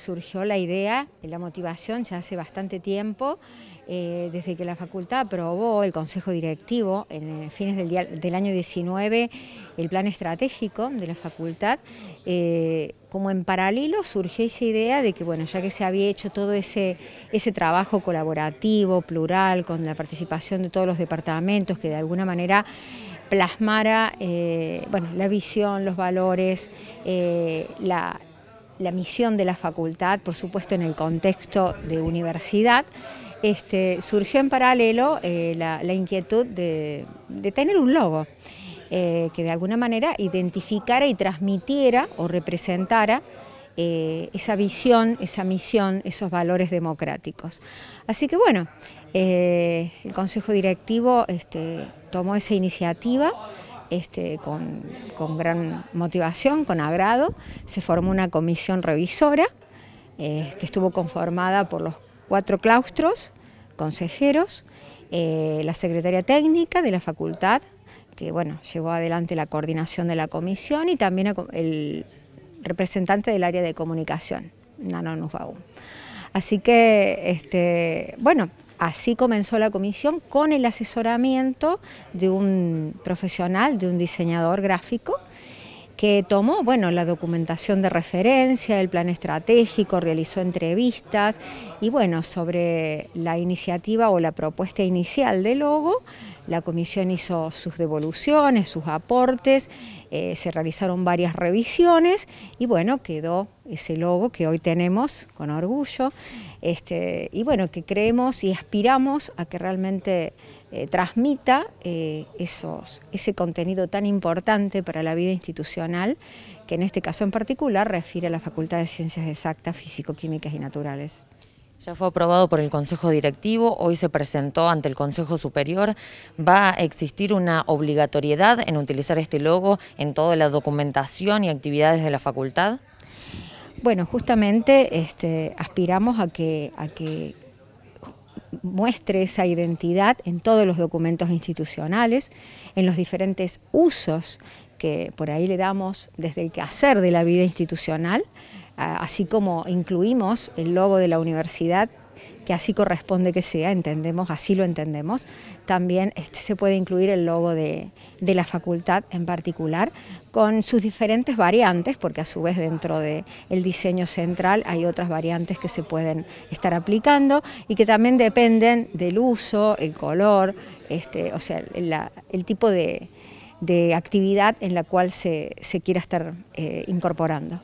Surgió la idea, la motivación ya hace bastante tiempo, eh, desde que la facultad aprobó el Consejo Directivo en eh, fines del, año 19 el plan estratégico de la facultad, eh, como en paralelo surgió esa idea de que, bueno, ya que se había hecho todo ese, ese trabajo colaborativo, plural, con la participación de todos los departamentos, que de alguna manera plasmara bueno, la visión, los valores, la la misión de la facultad, por supuesto en el contexto de universidad, este, surgió en paralelo eh, la, inquietud de, tener un logo eh, que de alguna manera identificara y transmitiera o representara eh, esa visión, esa misión, esos valores democráticos. Así que bueno, el Consejo Directivo este, tomó esa iniciativa. Este, con, gran motivación, con agrado, se formó una comisión revisora eh, que estuvo conformada por los cuatro claustros, consejeros, eh, la secretaria técnica de la facultad, que bueno, llevó adelante la coordinación de la comisión y también el representante del área de comunicación, Nano Nusbaum. Así que, este, bueno, Así comenzó la comisión con el asesoramiento de un profesional, de un diseñador gráfico, que tomó bueno, la documentación de referencia, el plan estratégico, realizó entrevistas y bueno, sobre la iniciativa o la propuesta inicial de Logo, la comisión hizo sus devoluciones, sus aportes, eh, se realizaron varias revisiones y bueno, quedó ese logo que hoy tenemos con orgullo este, y bueno, que creemos y aspiramos a que realmente eh, transmita eh, esos, ese contenido tan importante para la vida institucional, que en este caso en particular refiere a la Facultad de Ciencias Exactas, Físico-Químicas y Naturales. Ya fue aprobado por el Consejo Directivo, hoy se presentó ante el Consejo Superior. Va a existir una obligatoriedad en utilizar este logo en toda la documentación y actividades de la facultad. Bueno, justamente este, aspiramos a que, a que muestre esa identidad en todos los documentos institucionales, en los diferentes usos que por ahí le damos desde el quehacer de la vida institucional, así como incluimos el logo de la universidad que así corresponde que sea, entendemos, así lo entendemos. También este, se puede incluir el logo de, la facultad en particular, con sus diferentes variantes, porque a su vez dentro del diseño central hay otras variantes que se pueden estar aplicando y que también dependen del uso, el color, este, o sea, el tipo de, actividad en la cual se, quiera estar eh, incorporando.